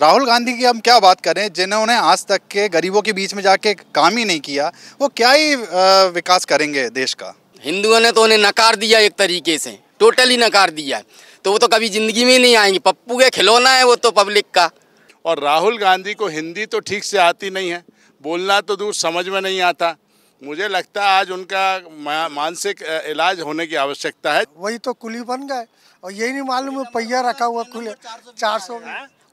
राहुल गांधी की हम क्या बात करें जिन्होंने आज तक के गरीबों के बीच में जाके काम ही नहीं किया वो क्या ही विकास करेंगे देश का हिंदुओं ने तो उन्हें नकार दिया एक तरीके से टोटली नकार दिया तो वो तो कभी ज़िंदगी में नहीं आएंगे पप्पू के खिलौना है वो तो पब्लिक का और राहुल गांधी को हिंदी तो ठीक से आती नहीं है बोलना तो दूर समझ में नहीं आता मुझे लगता है आज उनका मानसिक इलाज होने की आवश्यकता है वही तो कुली बन गए और यही नहीं मालूम है पहिया रखा हुआ खुले चार सौ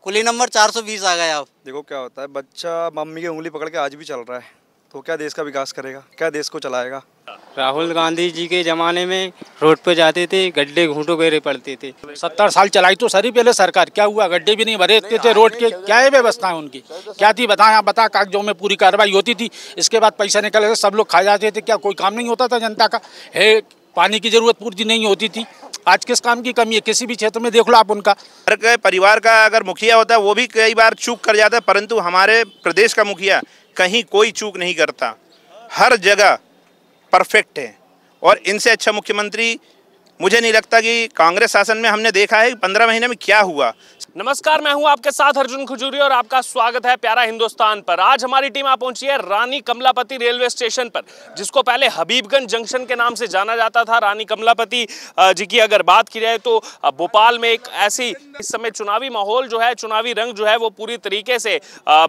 कुली नंबर 420 आ गए आप देखो क्या होता है बच्चा मम्मी की उंगली पकड़ के आज भी चल रहा है तो क्या देश का विकास करेगा क्या देश को चलाएगा राहुल गांधी जी के ज़माने में रोड पे जाते थे गड्ढे घूटो गहरे पड़ते थे सत्तर साल चलाई तो सारी पहले सरकार क्या हुआ गड्ढे भी नहीं भरे थे, थे रोड के क्या व्यवस्था है उनकी तो क्या थी बताएं आप हाँ, बता कागजों में पूरी कार्रवाई होती थी इसके बाद पैसा निकल सब लोग खा जाते थे क्या कोई काम नहीं होता था जनता का है पानी की जरूरत पूर्ति नहीं होती थी आज किस काम की कमी है किसी भी क्षेत्र में देख लो आप उनका परिवार का अगर मुखिया होता है वो भी कई बार चूक कर जाता है परंतु हमारे प्रदेश का मुखिया कहीं कोई चूक नहीं करता हर जगह परफेक्ट है और इनसे अच्छा मुख्यमंत्री मुझे नहीं लगता कि कांग्रेस शासन में हमने देखा है पंद्रह महीने में क्या हुआ नमस्कार मैं हूं आपके साथ अर्जुन खजूरी और आपका स्वागत है प्यारा हिंदुस्तान पर आज हमारी टीम आ पहुंची है रानी कमलापति रेलवे स्टेशन पर जिसको पहले हबीबगंज जंक्शन के नाम से जाना जाता था रानी कमलापति जी की अगर बात की जाए तो भोपाल में एक ऐसी इस समय चुनावी माहौल जो है चुनावी रंग जो है वो पूरी तरीके से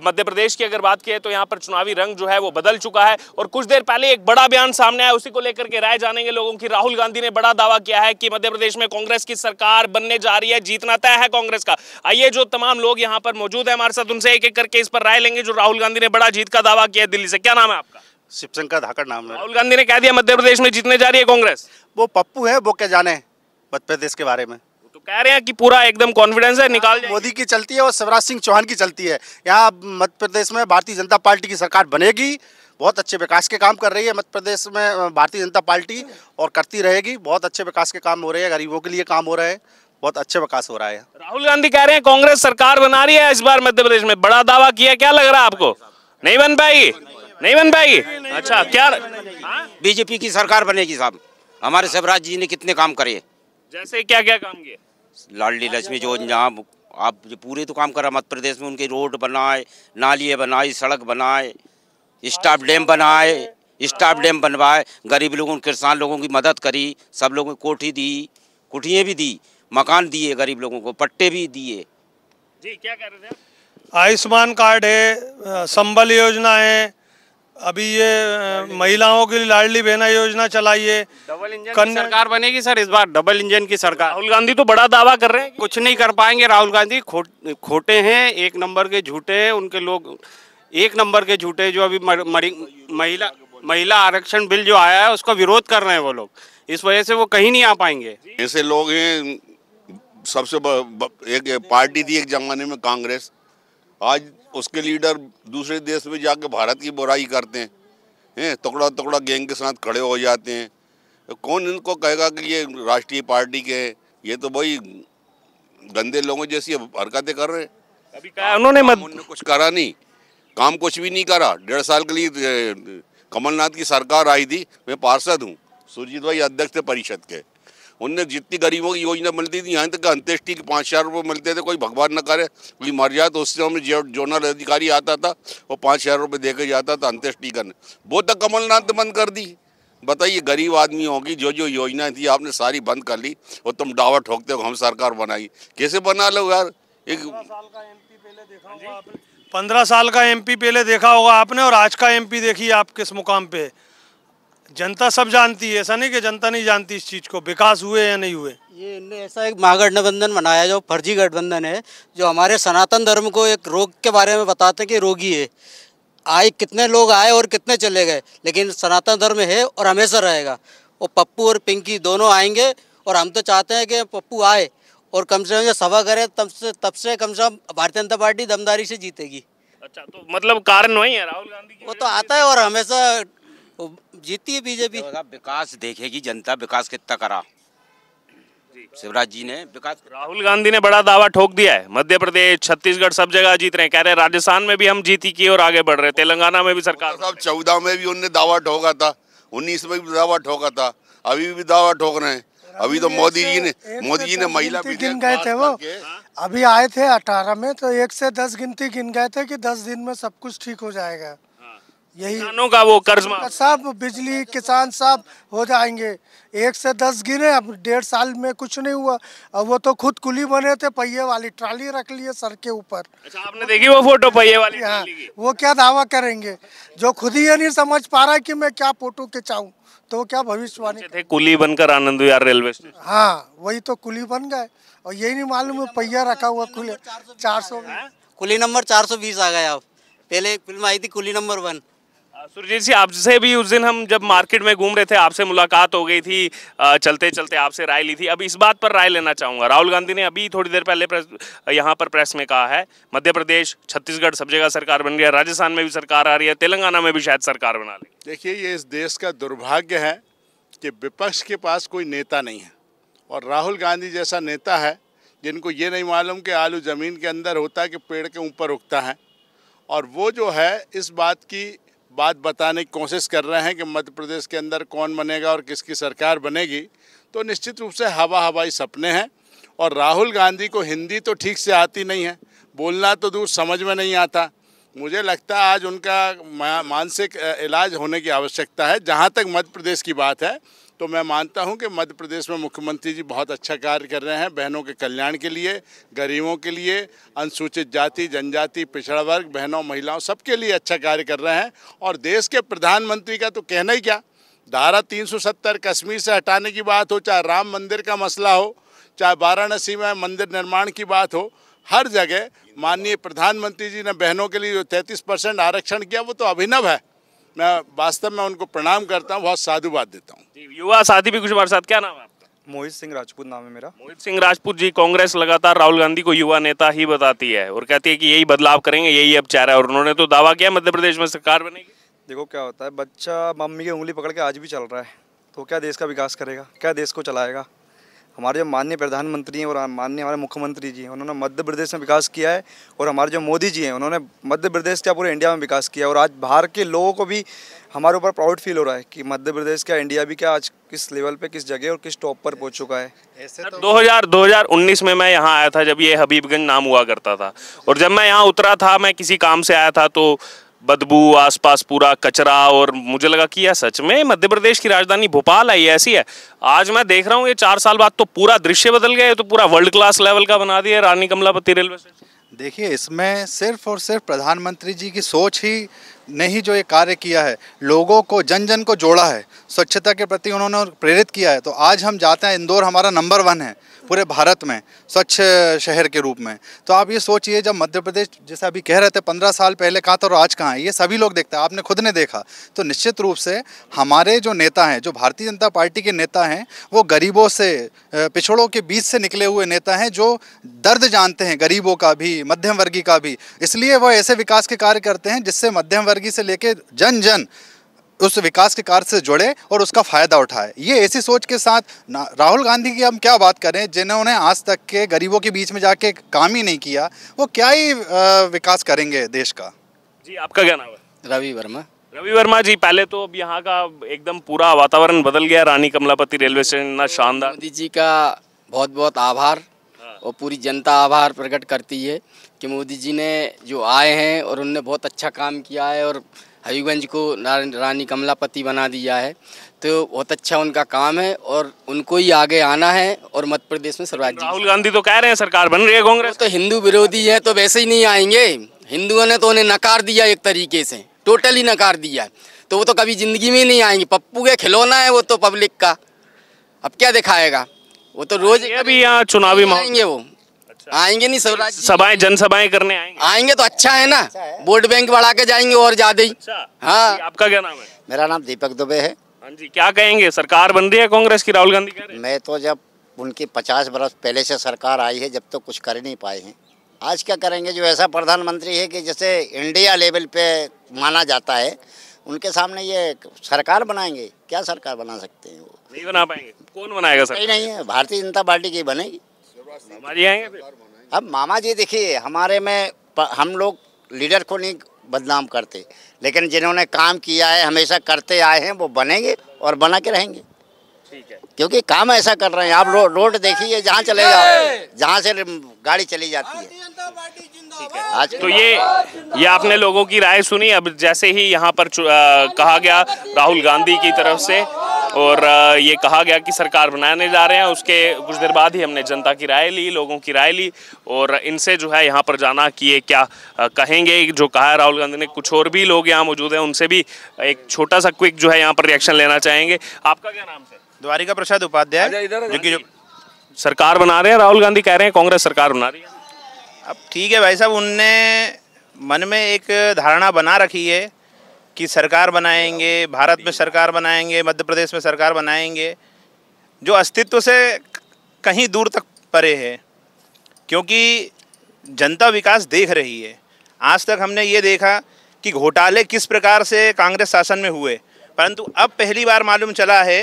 मध्य प्रदेश की अगर बात की जाए तो यहाँ पर चुनावी रंग जो है वो बदल चुका है और कुछ देर पहले एक बड़ा बयान सामने आया उसी को लेकर के राय जानेंगे लोगों की राहुल गांधी ने बड़ा दावा किया है कि मध्य प्रदेश में कांग्रेस की सरकार बनने जा रही है जीतना तय है कांग्रेस का आइए जो तमाम लोग यहाँ पर मौजूद है हमारे साथ उनसे एक एक करके इस पर राय लेंगे जो राहुल गांधी ने बड़ा जीत का दावा किया दिल्ली से क्या नाम है आपका शिवशंकर धाकड़ नाम है राहुल गांधी ने कह दिया मध्य प्रदेश में जीतने जा रही है कांग्रेस वो पप्पू है वो क्या जाने मध्य प्रदेश के बारे में तो कह रहे हैं कि पूरा एकदम कॉन्फिडेंस है निकाल मोदी की चलती है और शिवराज सिंह चौहान की चलती है यहाँ मध्य प्रदेश में भारतीय जनता पार्टी की सरकार बनेगी बहुत अच्छे विकास के काम कर रही है मध्य प्रदेश में भारतीय जनता पार्टी और करती रहेगी बहुत अच्छे विकास के काम हो रहे हैं गरीबों के लिए काम हो रहे हैं बहुत अच्छे विकास हो रहा है राहुल गांधी कह रहे हैं कांग्रेस सरकार बना रही है इस बार मध्य प्रदेश में बड़ा दावा किया क्या लग रहा है आपको नहीं बन पाएगी नहीं बन पाएगी अच्छा क्या हाँ? बीजेपी की सरकार बनेगी साहब हमारे शिवराज जी ने कितने काम करे जैसे क्या क्या काम किए लाडली लक्ष्मी योजना आप जो पूरे तो काम करा मध्य प्रदेश में उनके रोड बनाए नालिये बनाई सड़क बनाए स्टाफ डैम बनाए स्टाफ डैम बनवाए गरीब लोगों किसान लोगों की मदद करी सब लोगों को कोठी दी कुठियाँ भी दी मकान दिए गरीब लोगों को पट्टे भी दिए जी क्या कह रहे थे आयुष्मान कार्ड है संबल योजना है अभी ये महिलाओं की लाडली बहना योजना है डबल इंजन की सरकार बनेगी सर इस बार डबल इंजन की सरकार राहुल गांधी तो बड़ा दावा कर रहे हैं कुछ नहीं कर पाएंगे राहुल गांधी खो, खोटे हैं एक नंबर के झूठे हैं उनके लोग एक नंबर के झूठे जो अभी महिला महिला आरक्षण बिल जो आया है उसका विरोध कर रहे हैं वो लोग इस वजह से वो कहीं नहीं आ पाएंगे ऐसे लोग हैं सबसे एक, एक पार्टी थी एक जमाने में कांग्रेस आज उसके लीडर दूसरे देश में जाके भारत की बुराई करते हैं हैं टुकड़ा टुकड़ा गैंग के साथ खड़े हो जाते हैं कौन इनको कहेगा कि ये राष्ट्रीय पार्टी के ये तो भाई गंदे लोगों जैसी हरकतें कर रहे अभी उन्होंने मत... उन्होंने कुछ करा नहीं काम कुछ भी नहीं करा डेढ़ साल के लिए कमलनाथ की सरकार आई थी मैं पार्षद हूँ सुरजीत भाई अध्यक्ष थे परिषद के उनने जितनी गरीबों की योजना मिलती थी यहाँ तक अंत्येष्टि के पाँच हज़ार रुपये मिलते थे कोई भगवान न करे कोई मर जाए तो उस समय जो जोनल अधिकारी आता था वो पाँच हज़ार रुपये दे के जाता था अंत्येष्टि करने वो तक तो कमलनाथ ने बंद कर दी बताइए गरीब आदमी होगी जो जो योजनाएं थी आपने सारी बंद कर ली और तुम डावा ठोकते हो हम सरकार बनाई कैसे बना लो यार एक पंद्रह साल का एमपी पहले देखा होगा आपने और आज का एमपी देखिए आप किस मुकाम पे जनता सब जानती है ऐसा नहीं कि जनता नहीं जानती इस चीज़ को विकास हुए या नहीं हुए ये इनने ऐसा एक महागठबंधन बनाया जो फर्जी गठबंधन है जो हमारे सनातन धर्म को एक रोग के बारे में बताते कि रोगी है आए कितने लोग आए और कितने चले गए लेकिन सनातन धर्म है और हमेशा रहेगा वो पप्पू और पिंकी दोनों आएंगे और हम तो चाहते हैं कि पप्पू आए और कम से कम जो सभा करे तब से तब से कम से कम भारतीय जनता पार्टी दमदारी से जीतेगी अच्छा तो मतलब कारण वही है राहुल गांधी वो तो आता है और हमेशा वो जीती है बीजेपी विकास देखेगी जनता विकास कितना करा शिवराज जी ने विकास राहुल गांधी ने बड़ा दावा ठोक दिया है मध्य प्रदेश छत्तीसगढ़ सब जगह जीत रहे हैं कह रहे हैं राजस्थान में भी हम जीती की और आगे बढ़ रहे तेलंगाना में भी सरकार साहब चौदह में भी उनने दावा ठोका था उन्नीस में भी दावा ठोका था अभी भी दावा ठोक रहे हैं अभी तो मोदी जी ने मोदी जी ने महिला गिन गए थे वो अभी आए थे अठारह में तो एक से दस गिनती गिन गए थे कि दस दिन में सब कुछ ठीक हो जाएगा यही का वो कर्ज सब बिजली किसान सब हो जाएंगे एक से दस गिरे अब डेढ़ साल में कुछ नहीं हुआ अब वो तो खुद कुली बने थे पहिए वाली ट्राली रख लिए सर के ऊपर अच्छा आपने देखी वो फोटो पहिए वाली हाँ वो क्या दावा करेंगे जो खुद ही ये नहीं समझ पा रहा कि मैं क्या फोटो खिंचाऊँ तो क्या भविष्यवाणी थे कुली बनकर आनंद विहार रेलवे स्टेशन हाँ वही तो कुली बन गए और यही नहीं मालूम पहिया रखा हुआ खुले चार सौ कुली नंबर चार सौ बीस आ गए आप पहले फिल्म आई थी कुली नंबर वन सुरजीत जी आपसे भी उस दिन हम जब मार्केट में घूम रहे थे आपसे मुलाकात हो गई थी चलते चलते आपसे राय ली थी अब इस बात पर राय लेना चाहूँगा राहुल गांधी ने अभी थोड़ी देर पहले प्रेस यहाँ पर प्रेस में कहा है मध्य प्रदेश छत्तीसगढ़ सब जगह सरकार बन रही है राजस्थान में भी सरकार आ रही है तेलंगाना में भी शायद सरकार बना ली देखिए ये इस देश का दुर्भाग्य है कि विपक्ष के पास कोई नेता नहीं है और राहुल गांधी जैसा नेता है जिनको ये नहीं मालूम कि आलू ज़मीन के अंदर होता है कि पेड़ के ऊपर उगता है और वो जो है इस बात की बात बताने की कोशिश कर रहे हैं कि मध्य प्रदेश के अंदर कौन बनेगा और किसकी सरकार बनेगी तो निश्चित रूप से हवा हवाई सपने हैं और राहुल गांधी को हिंदी तो ठीक से आती नहीं है बोलना तो दूर समझ में नहीं आता मुझे लगता है आज उनका मानसिक इलाज होने की आवश्यकता है जहाँ तक मध्य प्रदेश की बात है तो मैं मानता हूं कि मध्य प्रदेश में मुख्यमंत्री जी बहुत अच्छा कार्य कर रहे हैं बहनों के कल्याण के लिए गरीबों के लिए अनुसूचित जाति जनजाति पिछड़ा वर्ग बहनों महिलाओं सबके लिए अच्छा कार्य कर रहे हैं और देश के प्रधानमंत्री का तो कहना ही क्या धारा 370 कश्मीर से हटाने की बात हो चाहे राम मंदिर का मसला हो चाहे वाराणसी में मंदिर निर्माण की बात हो हर जगह माननीय प्रधानमंत्री जी ने बहनों के लिए जो तैंतीस परसेंट आरक्षण किया वो तो अभिनव है मैं वास्तव में उनको प्रणाम करता हूँ बहुत साधुवाद देता हूँ युवा साथी भी कुछ हमारे साथ क्या नाम है मोहित सिंह राजपूत नाम है मेरा मोहित सिंह राजपूत जी कांग्रेस लगातार राहुल गांधी को युवा नेता ही बताती है और कहती है कि यही बदलाव करेंगे यही अब चाह रहा है और उन्होंने तो दावा किया मध्य प्रदेश में सरकार बनेगी देखो क्या होता है बच्चा मम्मी की उंगली पकड़ के आज भी चल रहा है तो क्या देश का विकास करेगा क्या देश को चलाएगा हमारे जो माननीय प्रधानमंत्री हैं और माननीय हमारे मुख्यमंत्री जी हैं उन्होंने मध्य प्रदेश में विकास किया है और हमारे जो मोदी जी हैं उन्होंने मध्य प्रदेश का पूरे इंडिया में विकास किया और आज बाहर के लोगों को भी हमारे ऊपर प्राउड फील हो रहा है कि मध्य प्रदेश का इंडिया भी क्या आज किस लेवल पे किस जगह और किस टॉप पर पहुंच चुका है ऐसे तो हज़ार उन्नीस में मैं यहाँ आया था जब ये हबीबगंज नाम हुआ करता था और जब मैं यहाँ उतरा था मैं किसी काम से आया था तो बदबू आसपास पूरा कचरा और मुझे लगा कि यह सच में मध्य प्रदेश की राजधानी भोपाल है ऐसी है आज मैं देख रहा हूँ ये चार साल बाद तो पूरा दृश्य बदल गया तो पूरा वर्ल्ड क्लास लेवल का बना दिया रानी कमलापति रेलवे स्टेशन देखिए इसमें सिर्फ और सिर्फ प्रधानमंत्री जी की सोच ही ने ही जो ये कार्य किया है लोगों को जन जन को जोड़ा है स्वच्छता के प्रति उन्होंने प्रेरित किया है तो आज हम जाते हैं इंदौर हमारा नंबर वन है पूरे भारत में स्वच्छ शहर के रूप में तो आप ये सोचिए जब मध्य प्रदेश जैसे अभी कह रहे थे पंद्रह साल पहले कहाँ था और आज कहाँ है ये सभी लोग देखते हैं आपने खुद ने देखा तो निश्चित रूप से हमारे जो नेता हैं जो भारतीय जनता पार्टी के नेता हैं वो गरीबों से पिछड़ों के बीच से निकले हुए नेता हैं जो दर्द जानते हैं गरीबों का भी मध्यम वर्गीय का भी इसलिए वह ऐसे विकास के कार्य करते हैं जिससे मध्यम वर्ग वर्गीय से लेके जन जन उस विकास के कार्य से जुड़े और उसका फ़ायदा उठाए ये ऐसी सोच के साथ राहुल गांधी की हम क्या बात करें जिन्होंने आज तक के गरीबों के बीच में जाके काम ही नहीं किया वो क्या ही विकास करेंगे देश का जी आपका क्या नाम है रवि वर्मा रवि वर्मा जी पहले तो अब यहाँ का एकदम पूरा वातावरण बदल गया रानी कमलापति रेलवे स्टेशन इतना शानदार मोदी जी का बहुत बहुत आभार और पूरी जनता आभार प्रकट करती है कि मोदी जी ने जो आए हैं और उनने बहुत अच्छा काम किया है और हरिगंज को रानी कमलापति बना दिया है तो बहुत अच्छा उनका काम है और उनको ही आगे आना है और मध्य प्रदेश में स्वराज्य राहुल गांधी तो कह रहे हैं सरकार बन रही है कांग्रेस तो हिंदू विरोधी है तो वैसे ही नहीं आएंगे हिंदुओं ने तो उन्हें नकार दिया एक तरीके से टोटली नकार दिया तो वो तो कभी ज़िंदगी में नहीं आएंगे पप्पू के खिलौना है वो तो पब्लिक का अब क्या दिखाएगा वो तो रोज अभी यहाँ चुनावी आएंगे वो अच्छा। आएंगे नहीं सब सभाएं जनसभाएं करने आएंगे आएंगे तो अच्छा है ना अच्छा वोट बैंक बढ़ा के जाएंगे और ज्यादा ही अच्छा। हाँ आपका क्या नाम है मेरा नाम दीपक दुबे है हाँ जी क्या कहेंगे सरकार बन रही है कांग्रेस की राहुल गांधी मैं तो जब उनकी पचास बरस पहले से सरकार आई है जब तो कुछ कर नहीं पाए हैं आज क्या करेंगे जो ऐसा प्रधानमंत्री है कि जैसे इंडिया लेवल पे माना जाता है उनके सामने ये सरकार बनाएंगे क्या सरकार बना सकते हैं वो नहीं बना पाएंगे कौन बनाएगा सर नहीं है भारतीय जनता पार्टी की बनेगी हमारी आएंगे अब मामा जी देखिए हमारे में हम लोग लीडर को नहीं बदनाम करते लेकिन जिन्होंने काम किया है हमेशा करते आए हैं वो बनेंगे और बना के रहेंगे क्योंकि काम ऐसा कर रहे हैं आप रो, रोड देखिए जहाँ चले जाओ जहाँ से गाड़ी चली जाती है आज तो ये ये आपने लोगों की राय सुनी अब जैसे ही यहाँ पर आ, कहा गया राहुल गांधी की तरफ से और ये कहा गया कि सरकार बनाने जा रहे हैं उसके कुछ देर बाद ही हमने जनता की राय ली लोगों की राय ली और इनसे जो है यहाँ पर जाना कि ये क्या कहेंगे जो कहा है राहुल गांधी ने कुछ और भी लोग यहाँ मौजूद हैं उनसे भी एक छोटा सा क्विक जो है यहाँ पर रिएक्शन लेना चाहेंगे आपका क्या नाम है द्वारिका प्रसाद उपाध्याय अच्छा, जो कि सरकार बना रहे हैं राहुल गांधी कह रहे हैं कांग्रेस सरकार बना रही है अब ठीक है भाई साहब उनने मन में एक धारणा बना रखी है कि सरकार बनाएंगे भारत में सरकार बनाएंगे मध्य प्रदेश में सरकार बनाएंगे जो अस्तित्व से कहीं दूर तक परे है क्योंकि जनता विकास देख रही है आज तक हमने ये देखा कि घोटाले किस प्रकार से कांग्रेस शासन में हुए परंतु अब पहली बार मालूम चला है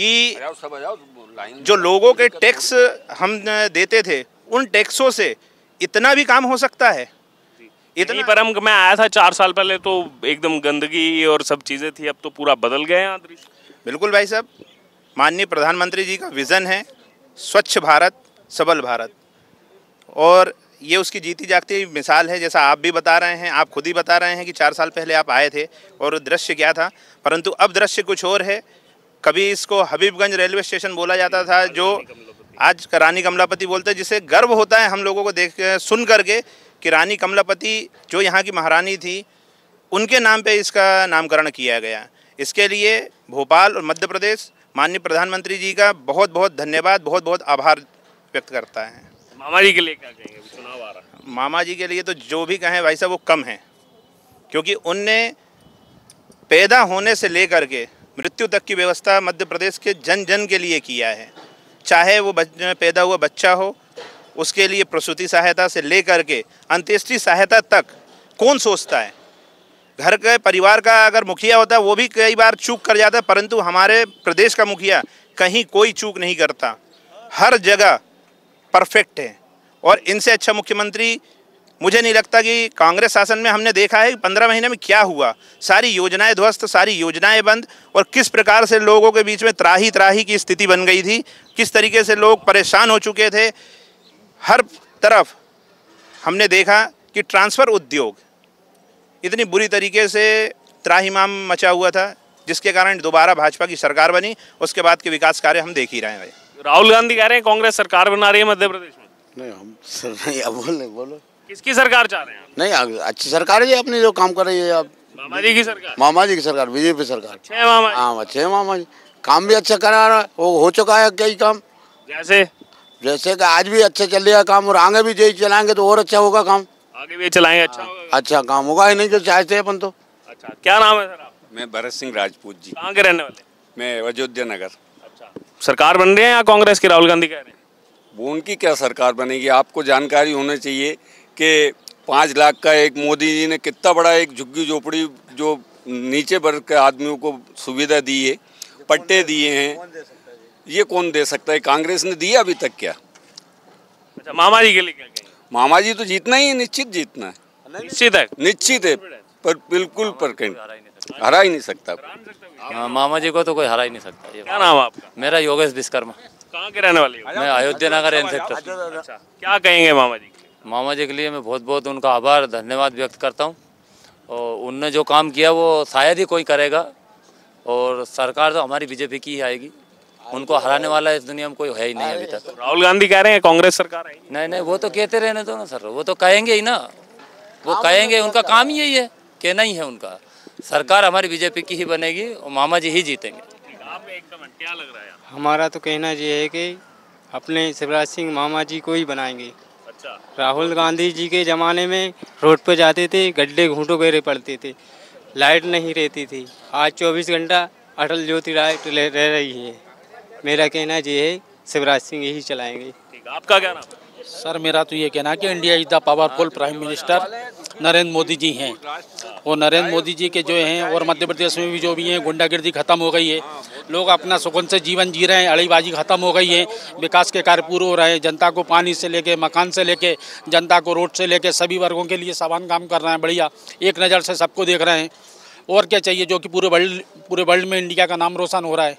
कि जो लोगों के टैक्स हम देते थे उन टैक्सों से इतना भी काम हो सकता है इतनी पर मैं आया था चार साल पहले तो एकदम गंदगी और सब चीज़ें थी अब तो पूरा बदल गए हैं बिल्कुल भाई साहब माननीय प्रधानमंत्री जी का विज़न है स्वच्छ भारत सबल भारत और ये उसकी जीती जागती मिसाल है जैसा आप भी बता रहे हैं आप खुद ही बता रहे हैं कि चार साल पहले आप आए थे और दृश्य क्या था परंतु अब दृश्य कुछ और है कभी इसको हबीबगंज रेलवे स्टेशन बोला जाता था जो आज रानी कमलापति बोलते हैं जिसे गर्व होता है हम लोगों को देख सुन करके कि रानी कमलापति जो यहाँ की महारानी थी उनके नाम पे इसका नामकरण किया गया इसके लिए भोपाल और मध्य प्रदेश माननीय प्रधानमंत्री जी का बहुत बहुत धन्यवाद बहुत बहुत आभार व्यक्त करता है मामा जी के लिए क्या कहेंगे चुनाव आ रहा है मामा जी के लिए तो जो भी कहें भाई साहब वो कम है क्योंकि उनने पैदा होने से लेकर के मृत्यु तक की व्यवस्था मध्य प्रदेश के जन जन के लिए किया है चाहे वो पैदा हुआ बच्चा हो उसके लिए प्रसूति सहायता से लेकर के अंत्येष्टि सहायता तक कौन सोचता है घर के परिवार का अगर मुखिया होता वो भी कई बार चूक कर जाता परंतु हमारे प्रदेश का मुखिया कहीं कोई चूक नहीं करता हर जगह परफेक्ट है और इनसे अच्छा मुख्यमंत्री मुझे नहीं लगता कि कांग्रेस शासन में हमने देखा है कि पंद्रह महीने में क्या हुआ सारी योजनाएं ध्वस्त सारी योजनाएं बंद और किस प्रकार से लोगों के बीच में त्राही त्राही की स्थिति बन गई थी किस तरीके से लोग परेशान हो चुके थे हर तरफ हमने देखा कि ट्रांसफ़र उद्योग इतनी बुरी तरीके से त्राहीमाम मचा हुआ था जिसके कारण दोबारा भाजपा की सरकार बनी उसके बाद के विकास कार्य हम देख ही रहे हैं राहुल गांधी कह रहे हैं कांग्रेस सरकार बना रही है मध्य प्रदेश में नहीं हम सर नहीं अब बोले बोलो किसकी सरकार चाह रहे हैं नहीं अच्छी सरकार है अपनी जो काम कर रही है आप मामा जी की सरकार मामा जी की सरकार बीजेपी सरकार हाँ अच्छे मामा जी काम भी अच्छा करा रहा है वो हो चुका है कई काम जैसे जैसे कि आज भी अच्छा चल रहा काम और आगे भी यही चलाएंगे तो और अच्छा होगा काम आगे भी चलाएंगे अच्छा हाँ, होगा अच्छा काम होगा ही नहीं तो चाहते अपन तो अच्छा क्या नाम है सर आप मैं भरत सिंह राजपूत जी कहाँ के रहने वाले मैं अयोध्या नगर अच्छा सरकार बन रही है या कांग्रेस के राहुल गांधी कह रहे हैं वो उनकी क्या सरकार बनेगी आपको जानकारी होनी चाहिए कि पाँच लाख का एक मोदी जी ने कितना बड़ा एक झुग्गी झोपड़ी जो नीचे वर्ग के आदमियों को सुविधा दी है पट्टे दिए हैं ये कौन दे सकता है कांग्रेस ने दिया अभी तक क्या अच्छा मामा जी के लिए क्या मामा जी तो जीतना ही है निश्चित जीतना है निश्चित है निश्चित है पर बिल्कुल पर हरा ही नहीं सकता हाँ, मामा जी को तो कोई हरा ही नहीं सकता क्या नाम आप मेरा योगेश विश्वकर्मा कहाँ के रहने वाले मैं अयोध्या नगर एन अच्छा, क्या कहेंगे मामा जी मामा जी के लिए मैं बहुत बहुत उनका आभार धन्यवाद व्यक्त करता हूँ और उनने जो काम किया वो शायद ही कोई करेगा और सरकार तो हमारी बीजेपी की ही आएगी उनको हराने वाला इस दुनिया में कोई है ही नहीं अभी तक राहुल गांधी कह रहे हैं कांग्रेस सरकार है नहीं नहीं वो तो कहते रहने दो ना सर वो तो कहेंगे ही ना वो कहेंगे उनका काम ही यही है कहना ही है उनका सरकार हमारी बीजेपी की ही बनेगी और मामा जी ही जीतेंगे क्या लग रहा है हमारा तो कहना ये है कि अपने शिवराज सिंह मामा जी को ही बनाएंगे अच्छा राहुल गांधी जी के ज़माने में रोड पर जाते थे गड्ढे घूटों गहरे पड़ते थे लाइट नहीं रहती थी आज चौबीस घंटा अटल ज्योति राय रह रही है मेरा कहना ये है शिवराज सिंह यही चलाएंगे आपका क्या नाम सर मेरा तो ये कहना कि India is the powerful prime minister Narendra Modi ji हैं वो नरेंद्र मोदी जी के जो हैं और मध्य प्रदेश में भी जो भी हैं गुंडागिर्दी खत्म हो गई है लोग अपना सुकून से जीवन जी रहे हैं अड़ीबाजी खत्म हो गई है विकास के कार्य पूरे हो रहे हैं जनता को पानी से लेके मकान से लेके जनता को रोड से लेके सभी वर्गों के लिए समान काम कर रहे हैं बढ़िया एक नज़र से सबको देख रहे हैं और क्या चाहिए जो कि पूरे वर्ल्ड पूरे वर्ल्ड में इंडिया का नाम रोशन हो रहा है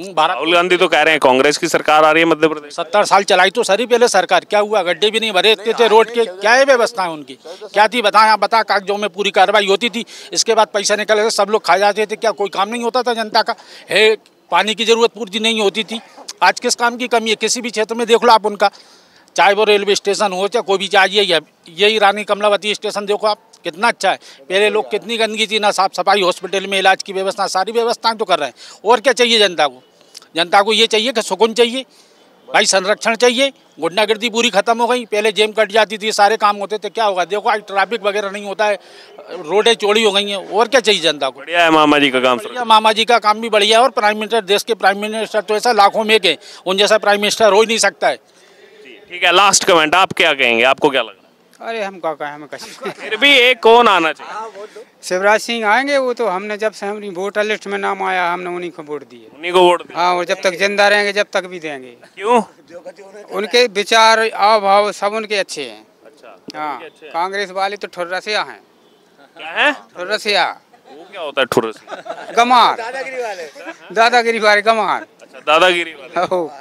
हम्म, राहुल गांधी तो कह रहे हैं कांग्रेस की सरकार आ रही है मध्य प्रदेश सत्तर साल चलाई तो सर पहले सरकार क्या हुआ गड्ढे भी नहीं भरे इतने थे रोड के क्या है व्यवस्था है उनकी क्या थी बताया बता कागजों में पूरी कार्रवाई होती थी इसके बाद पैसा निकल सब लोग खा जाते थे क्या कोई काम नहीं होता था जनता का है पानी की जरूरत पूर्ति नहीं होती थी आज किस काम की कमी है किसी भी क्षेत्र में देख लो आप उनका चाहे वो रेलवे स्टेशन हो चाहे कोई भी चाहिए यही रानी कमलावती स्टेशन देखो आप कितना अच्छा है पहले लोग कितनी गंदगी थी ना साफ सफाई हॉस्पिटल में इलाज की व्यवस्था सारी व्यवस्थाएं तो कर रहे हैं और क्या चाहिए जनता को जनता को ये चाहिए कि सुकून चाहिए भाई संरक्षण चाहिए गुंडागर्दी पूरी खत्म हो गई पहले जेम कट जाती थी सारे काम होते थे क्या होगा देखो आज ट्रैफिक वगैरह नहीं होता है रोडें चौड़ी हो गई हैं और क्या चाहिए जनता को बढ़िया है मामा जी का काम बढ़िया मामा जी का काम भी बढ़िया है और प्राइम मिनिस्टर देश के प्राइम मिनिस्टर तो ऐसा लाखों में के उन जैसा प्राइम मिनिस्टर हो ही नहीं सकता है ठीक है लास्ट कमेंट आप क्या कहेंगे आपको क्या लगता है अरे हम का हम हमें फिर भी एक कौन आना चाहिए हाँ, तो। शिवराज सिंह आएंगे वो तो हमने जब से हमने वोटर लिस्ट में नाम आया हमने उन्हीं को वोट दिए उन्हीं को वोट हाँ और जब तक जिंदा रहेंगे जब तक भी देंगे क्यों उनके विचार अभाव सब उनके अच्छे हैं अच्छा, हाँ कांग्रेस वाले तो ठुर्रसिया हैं है? ठुर्रसिया वो होता है ठुर्रसिया गमार दादागिरी वाले दादागिरी वाले गमार अच्छा, दादागिरी वाले